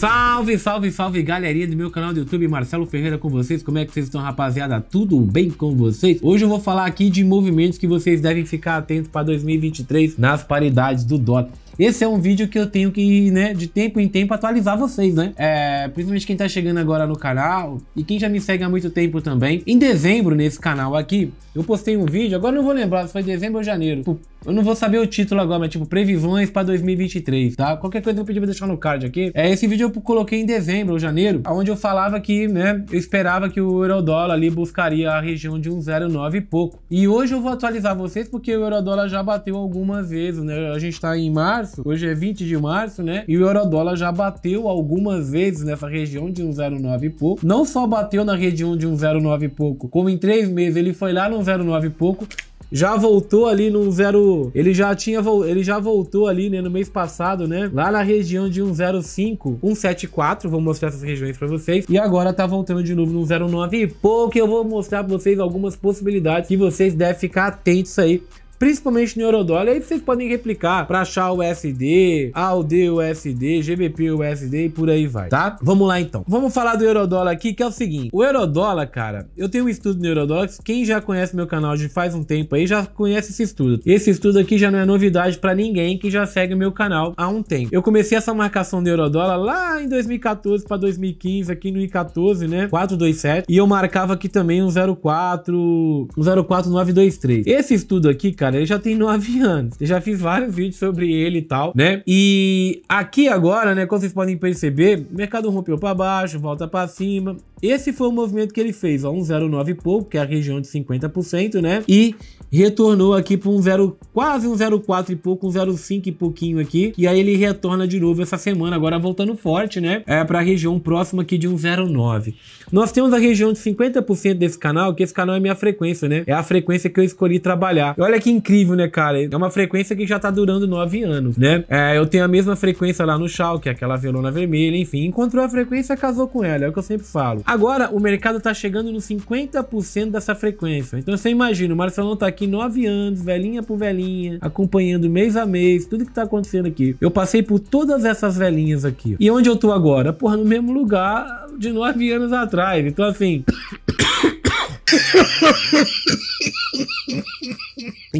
Salve, salve, salve galerinha do meu canal do YouTube, Marcelo Ferreira com vocês, como é que vocês estão rapaziada? Tudo bem com vocês? Hoje eu vou falar aqui de movimentos que vocês devem ficar atentos para 2023 nas paridades do DOTA. Esse é um vídeo que eu tenho que, né, de tempo em tempo atualizar vocês, né? É, principalmente quem tá chegando agora no canal e quem já me segue há muito tempo também. Em dezembro, nesse canal aqui, eu postei um vídeo, agora não vou lembrar se foi dezembro ou janeiro, eu não vou saber o título agora, mas tipo, previsões para 2023, tá? Qualquer coisa eu vou pedir pra deixar no card aqui. É, esse vídeo eu coloquei em dezembro ou janeiro, onde eu falava que, né, eu esperava que o eurodólar ali buscaria a região de 1,09 e pouco. E hoje eu vou atualizar vocês porque o eurodólar já bateu algumas vezes, né? A gente tá em março, hoje é 20 de março, né? E o eurodólar já bateu algumas vezes nessa região de 1,09 e pouco. Não só bateu na região de 1,09 e pouco, como em três meses ele foi lá no 1,09 e pouco já voltou ali no zero. Ele já tinha ele já voltou ali, né, no mês passado, né? Lá na região de 105, 174. Vou mostrar essas regiões para vocês. E agora tá voltando de novo no 09 e pouco. Eu vou mostrar para vocês algumas possibilidades que vocês devem ficar atentos aí principalmente no Eurodoll. Aí vocês podem replicar para achar o USD, AUD USD, GBP USD e por aí vai, tá? Vamos lá então. Vamos falar do Eurodoll aqui, que é o seguinte. O Eurodoll, cara, eu tenho um estudo no Eurodoll. quem já conhece meu canal de faz um tempo aí já conhece esse estudo. Esse estudo aqui já não é novidade para ninguém que já segue o meu canal há um tempo. Eu comecei essa marcação do Eurodoll lá em 2014 para 2015, aqui no I14, né? 427. E eu marcava aqui também um 04, um 04923. Esse estudo aqui, cara, cara. Ele já tem 9 anos. Eu já fiz vários vídeos sobre ele e tal, né? E aqui agora, né, como vocês podem perceber, o mercado rompeu para baixo, volta para cima. Esse foi o movimento que ele fez, ó, 1,09 e pouco, que é a região de 50%, né? E retornou aqui para um 0, quase um 0,4 e pouco, um 0,5 e pouquinho aqui. E aí ele retorna de novo essa semana, agora voltando forte, né? É para a região próxima aqui de um 0,9. Nós temos a região de 50% desse canal, que esse canal é minha frequência, né? É a frequência que eu escolhi trabalhar. E olha que incrível, né, cara? É uma frequência que já tá durando 9 anos, né? É, eu tenho a mesma frequência lá no Shao, que é aquela violona vermelha, enfim. Encontrou a frequência, casou com ela, é o que eu sempre falo. Agora, o mercado está chegando no 50% dessa frequência. Então você imagina, o Marcelão está aqui 9 anos, velhinha por velhinha, acompanhando mês a mês, tudo que está acontecendo aqui. Eu passei por todas essas velhinhas aqui. E onde eu tô agora? Porra, no mesmo lugar de 9 anos atrás. Então assim...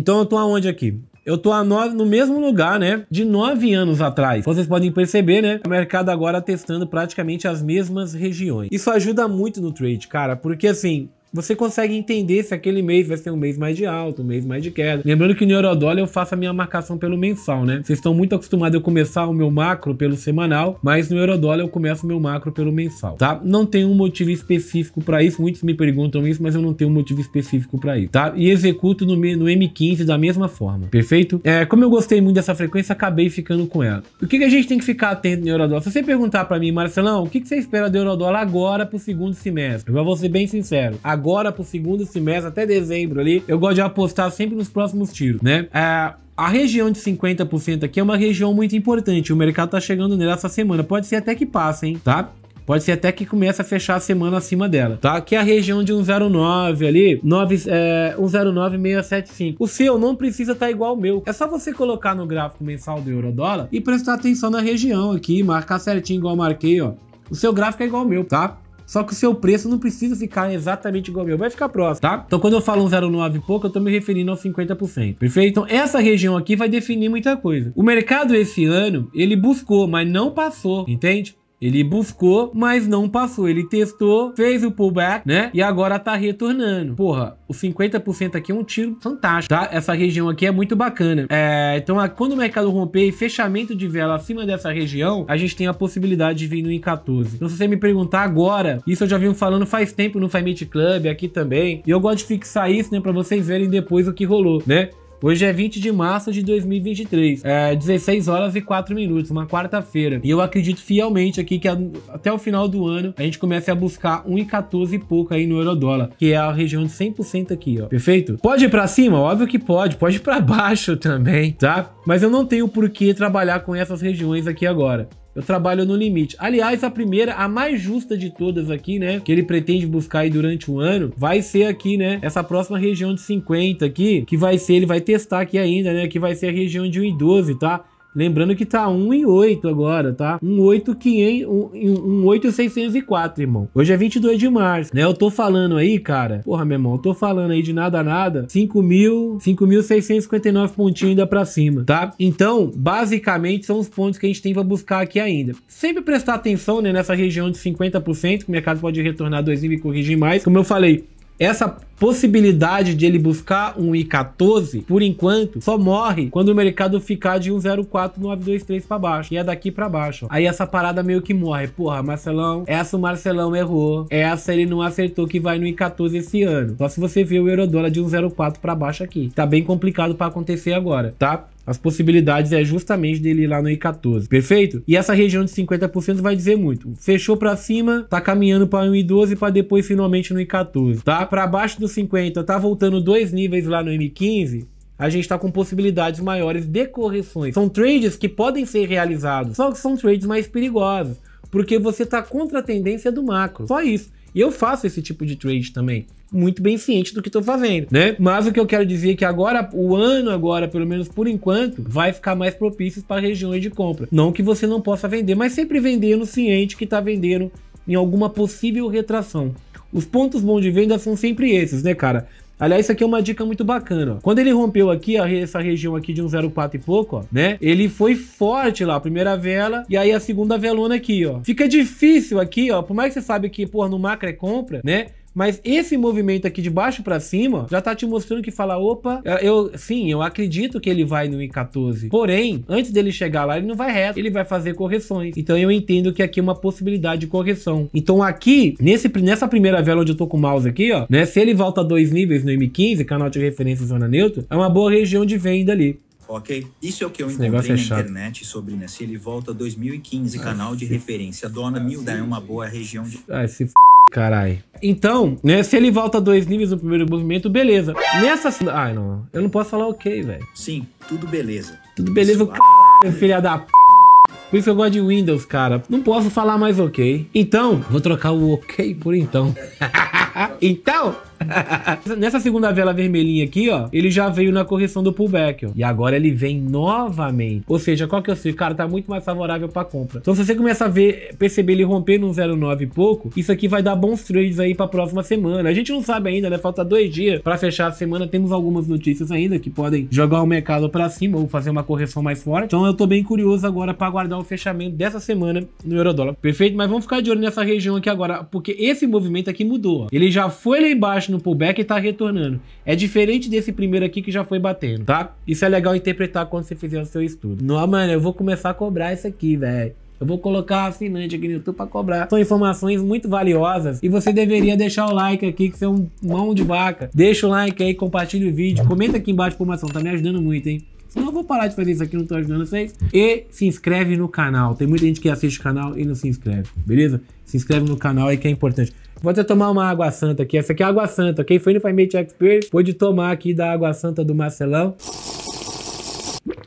Então eu tô aonde aqui? Eu tô a nove, no mesmo lugar, né? De nove anos atrás. Vocês podem perceber, né? O mercado agora testando praticamente as mesmas regiões. Isso ajuda muito no trade, cara, porque assim, você consegue entender se aquele mês vai ser um mês mais de alto, um mês mais de queda. Lembrando que no Eurodólar eu faço a minha marcação pelo mensal, né? Vocês estão muito acostumados a eu começar o meu macro pelo semanal, mas no Eurodólar eu começo o meu macro pelo mensal, tá? Não tem um motivo específico para isso, muitos me perguntam isso, mas eu não tenho um motivo específico para isso, tá? E executo no, no M15 da mesma forma, perfeito? É, como eu gostei muito dessa frequência, acabei ficando com ela. O que, que a gente tem que ficar atento no Eurodólar? Se você perguntar para mim, Marcelão, o que, que você espera do Eurodólar agora pro segundo semestre? Eu vou ser bem sincero. Agora agora pro segundo semestre, até dezembro ali, eu gosto de apostar sempre nos próximos tiros, né? É, a região de 50% aqui é uma região muito importante. O mercado tá chegando nela essa semana. Pode ser até que passe, hein? Tá? Pode ser até que comece a fechar a semana acima dela, tá? Que é a região de 109 ali, 9, é, 109,675. O seu não precisa estar tá igual ao meu. É só você colocar no gráfico mensal do euro-dólar e prestar atenção na região aqui, marcar certinho igual eu marquei, ó. O seu gráfico é igual ao meu, tá? Só que o seu preço não precisa ficar exatamente igual ao meu, vai ficar próximo, tá? Então quando eu falo um 0,9 e pouco, eu tô me referindo aos 50%, perfeito? Então essa região aqui vai definir muita coisa. O mercado esse ano, ele buscou, mas não passou, entende? Ele buscou, mas não passou. Ele testou, fez o pullback, né? E agora tá retornando. Porra, o 50% aqui é um tiro fantástico, tá? Essa região aqui é muito bacana. É, então, quando o mercado romper e fechamento de vela acima dessa região, a gente tem a possibilidade de vir no I14. Então, se você me perguntar agora, isso eu já vim falando faz tempo no Family Club, aqui também. E eu gosto de fixar isso, né? Pra vocês verem depois o que rolou, né? Hoje é 20 de março de 2023, é 16 horas e 4 minutos, uma quarta-feira. E eu acredito fielmente aqui que a, até o final do ano a gente comece a buscar 1,14 e pouco aí no eurodólar, que é a região de 100% aqui, ó. Perfeito? Pode ir para cima? Óbvio que pode. Pode ir para baixo também, tá? Mas eu não tenho por que trabalhar com essas regiões aqui agora. Eu trabalho no limite. Aliás, a primeira, a mais justa de todas aqui, né? Que ele pretende buscar aí durante um ano, vai ser aqui, né? Essa próxima região de 50 aqui, que vai ser, ele vai testar aqui ainda, né? Que vai ser a região de 1,12, e tá? Lembrando que tá 1 em 8 agora, tá? 1 8, 500, 1, 1 8 604, irmão. Hoje é 22 de março, né? Eu tô falando aí, cara. Porra, meu irmão, eu tô falando aí de nada nada. 5.659 pontinhos ainda pra cima, tá? Então, basicamente, são os pontos que a gente tem pra buscar aqui ainda. Sempre prestar atenção, né? Nessa região de 50%, que o mercado pode retornar 2 mil e corrigir mais. Como eu falei, essa possibilidade de ele buscar um I14, por enquanto, só morre quando o mercado ficar de um 04923 para baixo, e é daqui para baixo. Aí essa parada meio que morre. Porra, Marcelão, essa o Marcelão errou, essa ele não acertou que vai no I14 esse ano. Só se você ver o eurodólar de um para baixo aqui. Tá bem complicado para acontecer agora, tá? as possibilidades é justamente dele ir lá no I14, perfeito? E essa região de 50% vai dizer muito. Fechou para cima, tá caminhando para o I12 para depois finalmente no I14, tá? Para baixo dos 50, tá voltando dois níveis lá no M15, a gente está com possibilidades maiores de correções. São trades que podem ser realizados, só que são trades mais perigosos, porque você está contra a tendência do macro. Só isso. E eu faço esse tipo de trade também muito bem ciente do que estou fazendo, né? Mas o que eu quero dizer é que agora, o ano agora, pelo menos por enquanto, vai ficar mais propício para regiões de compra. Não que você não possa vender, mas sempre vendendo ciente que está vendendo em alguma possível retração. Os pontos bons de venda são sempre esses, né, cara? Aliás, isso aqui é uma dica muito bacana. Quando ele rompeu aqui, ó, essa região aqui de um 0,4 e pouco, ó, né? Ele foi forte lá, a primeira vela, e aí a segunda velona aqui, ó. Fica difícil aqui, ó. Por mais que você sabe que, porra, no macro é compra, né? Mas esse movimento aqui de baixo para cima já tá te mostrando que fala, opa, eu sim, eu acredito que ele vai no I14. Porém, antes dele chegar lá, ele não vai reto, ele vai fazer correções. Então eu entendo que aqui é uma possibilidade de correção. Então aqui, nesse, nessa primeira vela onde eu tô com o mouse aqui, ó, né, se ele volta dois níveis no M15, canal de referência zona neutra, é uma boa região de venda ali ok? Isso é o que eu Esse encontrei é na internet sobre né, se Ele volta 2015, ah, canal de referência. Dona Milda é uma boa região de. Ah, se f... Carai. Então, né, se ele volta dois níveis no primeiro movimento, beleza. Nessa... Ai, não. Eu não posso falar ok, velho. Sim, tudo beleza. Tudo beleza, Suave. c... filha da p... Por isso que eu gosto de Windows, cara. Não posso falar mais ok. Então, vou trocar o ok por então. então, nessa segunda vela vermelhinha aqui, ó, ele já veio na correção do pullback, ó. E agora ele vem novamente. Ou seja, qual que é eu sei? Cara, tá muito mais favorável pra compra. Então, se você começar a ver, perceber ele romper no 0,9 e pouco, isso aqui vai dar bons trades aí pra próxima semana. A gente não sabe ainda, né? Falta dois dias pra fechar a semana. Temos algumas notícias ainda que podem jogar o mercado pra cima ou fazer uma correção mais forte. Então, eu tô bem curioso agora pra aguardar o fechamento dessa semana no Eurodólar. Perfeito? Mas vamos ficar de olho nessa região aqui agora, porque esse movimento aqui mudou, ó. Ele já foi lá embaixo no pullback e tá retornando. É diferente desse primeiro aqui que já foi batendo, tá? Isso é legal interpretar quando você fizer o seu estudo. Não, mano, eu vou começar a cobrar isso aqui, velho. Eu vou colocar assinante aqui no YouTube para cobrar. São informações muito valiosas e você deveria deixar o like aqui, que você é um mão de vaca. Deixa o like aí, compartilha o vídeo, comenta aqui embaixo a informação, tá me ajudando muito, hein? Senão eu vou parar de fazer isso aqui, não tô ajudando vocês. E se inscreve no canal. Tem muita gente que assiste o canal e não se inscreve, beleza? Se inscreve no canal aí que é importante. Vou até tomar uma água santa aqui. Essa aqui é água santa. Quem foi no Famate Experience Pode tomar aqui da água santa do Marcelão.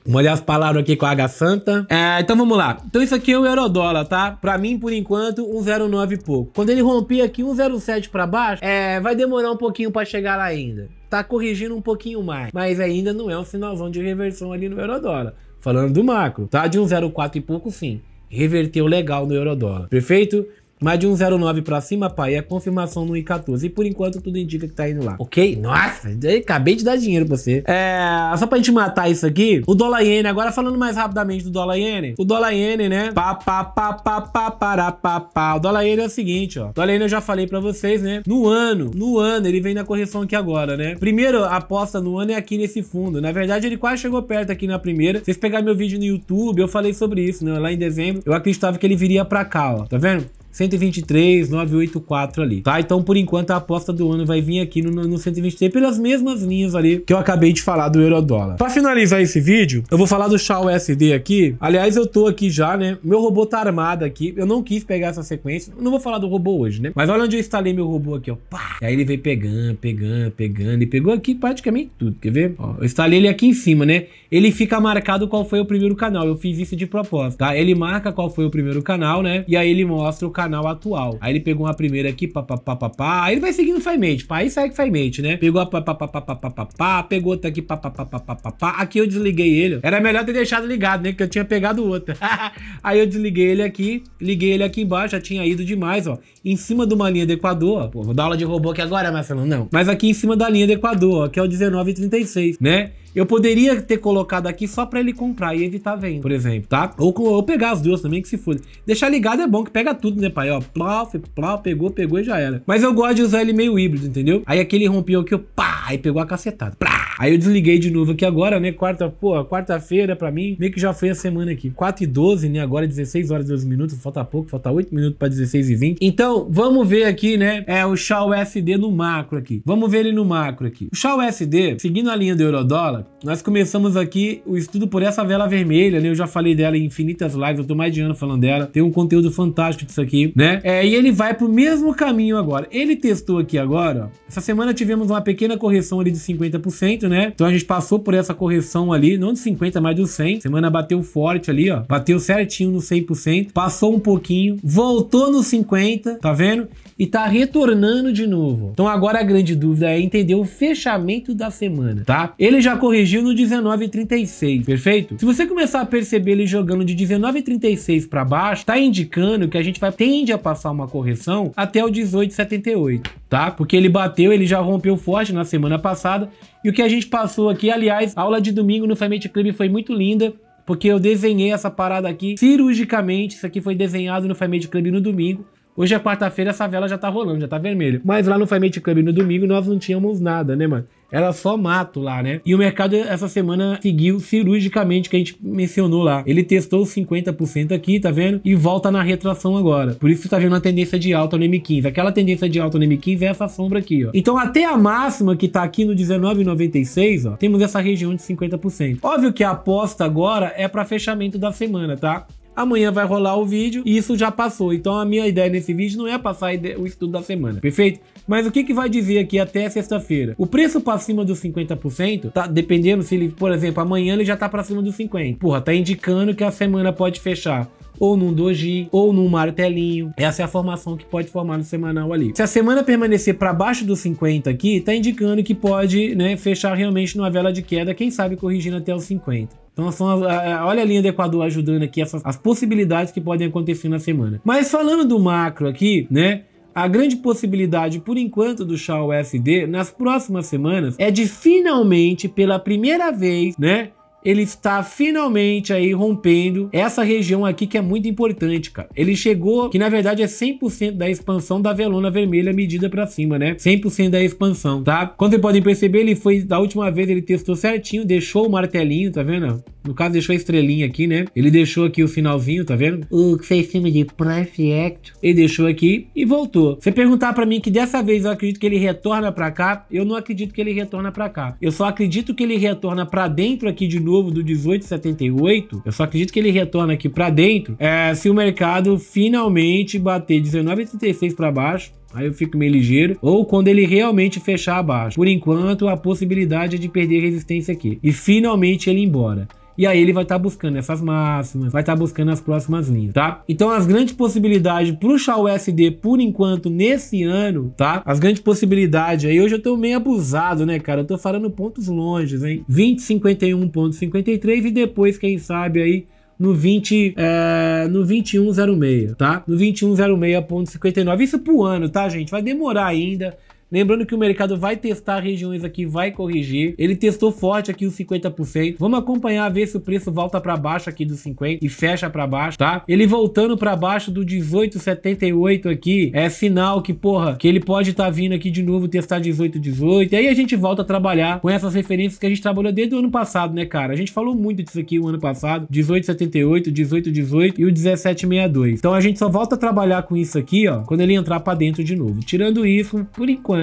olhar as palavras aqui com a água Santa. É, então vamos lá. Então isso aqui é um eurodólar, tá? Pra mim, por enquanto, 1,09 e pouco. Quando ele romper aqui 1,07 pra baixo, é, vai demorar um pouquinho pra chegar lá ainda. Tá corrigindo um pouquinho mais. Mas ainda não é um sinalzão de reversão ali no eurodólar. Falando do macro, tá? De 1,04 e pouco, sim. Reverteu legal no eurodólar. Perfeito? Mas de 1,09 pra cima, pai, é confirmação no I14. E por enquanto tudo indica que tá indo lá. Ok? Nossa, acabei de dar dinheiro pra você. É. Só pra gente matar isso aqui, o dólar iene, agora falando mais rapidamente do dólar iene. O dólar iene, né? Pá, pá, pá, pá, pá, pá, pá. O dólar iene é o seguinte, ó. O dólar iene eu já falei pra vocês, né? No ano, no ano, ele vem na correção aqui agora, né? Primeiro a aposta no ano é aqui nesse fundo. Na verdade, ele quase chegou perto aqui na primeira. Vocês pegarem meu vídeo no YouTube, eu falei sobre isso, né? Lá em dezembro, eu acreditava que ele viria pra cá, ó. Tá vendo? 123, 984 ali, tá? Então, por enquanto, a aposta do ano vai vir aqui no, no 123 pelas mesmas linhas ali que eu acabei de falar do eurodólar. Para finalizar esse vídeo, eu vou falar do Shaw SD aqui. Aliás, eu tô aqui já, né? Meu robô tá armado aqui. Eu não quis pegar essa sequência. não vou falar do robô hoje, né? Mas olha onde eu instalei meu robô aqui, ó. Pá! E aí ele veio pegando, pegando, pegando. E pegou aqui praticamente tudo, quer ver? Ó, eu instalei ele aqui em cima, né? Ele fica marcado qual foi o primeiro canal. Eu fiz isso de propósito, tá? Ele marca qual foi o primeiro canal, né? E aí ele mostra o canal canal atual. Aí ele pegou uma primeira aqui, papapá, aí ele vai seguindo Fimate, isso aí segue Fimate, né? Pegou a papapá, pegou outra aqui, papapá, aqui eu desliguei ele. Era melhor ter deixado ligado, né? Que eu tinha pegado outra. aí eu desliguei ele aqui, liguei ele aqui embaixo, já tinha ido demais, ó. Em cima de uma linha do Equador, ó. Pô, vou dar aula de robô aqui agora, Marcelo, não. Mas aqui em cima da linha do Equador, ó, que é o 1936, né? Eu poderia ter colocado aqui só para ele comprar e evitar venda, por exemplo, tá? Ou, ou pegar as duas também, que se foda. Deixar ligado é bom, que pega tudo, né, pai? Ó, plá, plá, pegou, pegou e já era. Mas eu gosto de usar ele meio híbrido, entendeu? Aí aquele rompeu aqui, eu pá, aí pegou a cacetada. Plá. Aí eu desliguei de novo aqui agora, né? Quarta, pô, quarta-feira pra mim, meio que já foi a semana aqui. 4 e 12, né? Agora 16 é horas e 12 minutos, falta pouco, falta 8 minutos pra 16 e 20. Então, vamos ver aqui, né? É o Shaw USD no macro aqui. Vamos ver ele no macro aqui. O Shaw USD, seguindo a linha do Eurodólar, passado. Nós começamos aqui o estudo por essa vela vermelha, né? Eu já falei dela em infinitas lives, eu tô mais de ano falando dela. Tem um conteúdo fantástico disso aqui, né? É, e ele vai pro mesmo caminho agora. Ele testou aqui agora, ó. Essa semana tivemos uma pequena correção ali de 50%, né? Então a gente passou por essa correção ali, não de 50, mas do 100. Semana bateu forte ali, ó. Bateu certinho no 100%, passou um pouquinho, voltou no 50, tá vendo? E tá retornando de novo. Então agora a grande dúvida é entender o fechamento da semana, tá? Ele já correu corrigiu no 19,36, perfeito? Se você começar a perceber ele jogando de 19,36 para baixo, tá indicando que a gente vai tende a passar uma correção até o 18,78, tá? Porque ele bateu, ele já rompeu forte na semana passada, e o que a gente passou aqui, aliás, a aula de domingo no Family Club foi muito linda, porque eu desenhei essa parada aqui cirurgicamente, isso aqui foi desenhado no Family Club no domingo, Hoje é quarta-feira, essa vela já tá rolando, já tá vermelha. Mas lá no Family Club no domingo nós não tínhamos nada, né, mano? era só mato lá, né? E o mercado essa semana seguiu cirurgicamente que a gente mencionou lá. Ele testou 50% aqui, tá vendo? E volta na retração agora. Por isso tá vendo uma tendência de alta no M15. Aquela tendência de alta no M15 é essa sombra aqui, ó. Então até a máxima que tá aqui no 19,96, ó, temos essa região de 50%. Óbvio que a aposta agora é para fechamento da semana, tá? Amanhã vai rolar o vídeo e isso já passou. Então a minha ideia nesse vídeo não é passar o estudo da semana, perfeito? Mas o que, que vai dizer aqui até sexta-feira? O preço para cima dos 50%, tá dependendo se ele, por exemplo, amanhã ele já tá para cima dos 50. Porra, tá indicando que a semana pode fechar ou num doji, ou num martelinho. Essa é a formação que pode formar no semanal ali. Se a semana permanecer para baixo dos 50 aqui, tá indicando que pode, né, fechar realmente numa vela de queda, quem sabe corrigindo até os 50. Então são as, a, a, olha a linha do Equador ajudando aqui essas, as possibilidades que podem acontecer na semana. Mas falando do macro aqui, né? A grande possibilidade, por enquanto, do chá USD nas próximas semanas é de finalmente, pela primeira vez, né? Ele está finalmente aí rompendo essa região aqui que é muito importante, cara. Ele chegou, que na verdade é 100% da expansão da velona vermelha medida para cima, né? 100% da expansão, tá? Como vocês podem perceber, ele foi, da última vez ele testou certinho, deixou o martelinho, tá vendo? No caso, deixou a estrelinha aqui, né? Ele deixou aqui o finalzinho, tá vendo? O que vocês chamam de Prime Ele deixou aqui e voltou. Se perguntar para mim que dessa vez eu acredito que ele retorna para cá, eu não acredito que ele retorna para cá. Eu só acredito que ele retorna para dentro aqui de novo do 1878. Eu só acredito que ele retorna aqui para dentro é, se o mercado finalmente bater 19,36 para baixo Aí eu fico meio ligeiro. Ou quando ele realmente fechar abaixo. Por enquanto, a possibilidade é de perder resistência aqui. E finalmente ele ir embora. E aí ele vai estar tá buscando essas máximas, vai estar tá buscando as próximas linhas, tá? Então as grandes possibilidades pro Shaw USD por enquanto nesse ano, tá? As grandes possibilidades aí, hoje eu tô meio abusado, né, cara? Eu tô falando pontos longes, hein? 20, 51, 53 e depois, quem sabe aí, no 20, é, no 2106, tá? No 2106.59. Isso pro ano, tá, gente? Vai demorar ainda. Lembrando que o mercado vai testar regiões aqui, vai corrigir. Ele testou forte aqui os 50%. Vamos acompanhar, ver se o preço volta para baixo aqui dos 50 e fecha para baixo, tá? Ele voltando para baixo do 18,78 aqui é sinal que, porra, que ele pode estar tá vindo aqui de novo testar 18,18. 18. E aí a gente volta a trabalhar com essas referências que a gente trabalhou desde o ano passado, né, cara? A gente falou muito disso aqui o ano passado, 18,78, 18,18 e o 17,62. Então a gente só volta a trabalhar com isso aqui, ó, quando ele entrar para dentro de novo. Tirando isso, por enquanto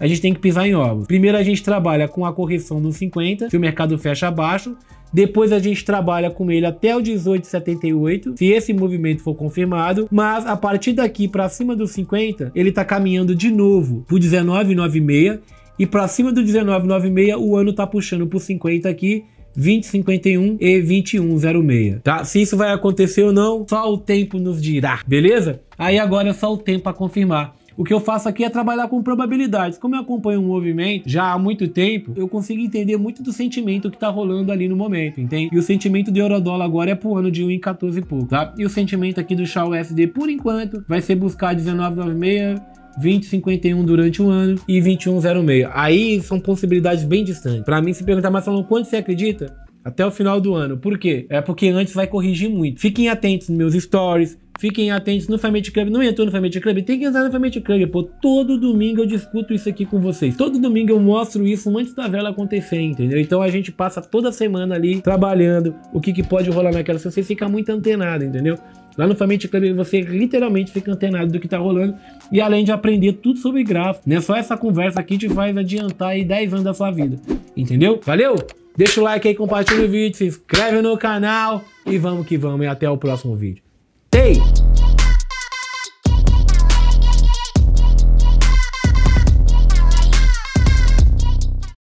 a gente tem que pisar em ovos. Primeiro a gente trabalha com a correção no 50, se o mercado fecha abaixo, depois a gente trabalha com ele até o 18,78, se esse movimento for confirmado, mas a partir daqui para cima do 50, ele está caminhando de novo o 19,96 e para cima do 19,96 o ano está puxando pro 50 aqui, 2051 e 2106, tá? Se isso vai acontecer ou não, só o tempo nos dirá, beleza? Aí agora é só o tempo a confirmar. O que eu faço aqui é trabalhar com probabilidades. Como eu acompanho o um movimento já há muito tempo, eu consigo entender muito do sentimento que tá rolando ali no momento, entende? E o sentimento do eurodólar agora é pro ano de 1,14 e pouco, tá? E o sentimento aqui do Shaw USD, por enquanto, vai ser buscar 19,96 20,51 durante o ano e 21,06. Aí são possibilidades bem distantes. Para mim, se perguntar, mas falando quanto você acredita? Até o final do ano. Por quê? É porque antes vai corrigir muito. Fiquem atentos nos meus stories, Fiquem atentos no Family Club. Não entrou no Family Club? Tem que entrar no Family Club, pô. Todo domingo eu discuto isso aqui com vocês. Todo domingo eu mostro isso antes da vela acontecer, entendeu? Então a gente passa toda semana ali trabalhando o que, que pode rolar naquela. Se você fica muito antenado, entendeu? Lá no Family Club você literalmente fica antenado do que tá rolando e além de aprender tudo sobre gráfico, né? Só essa conversa aqui te faz adiantar aí 10 anos da sua vida, entendeu? Valeu? Deixa o like aí, compartilha o vídeo, se inscreve no canal e vamos que vamos e até o próximo vídeo. day.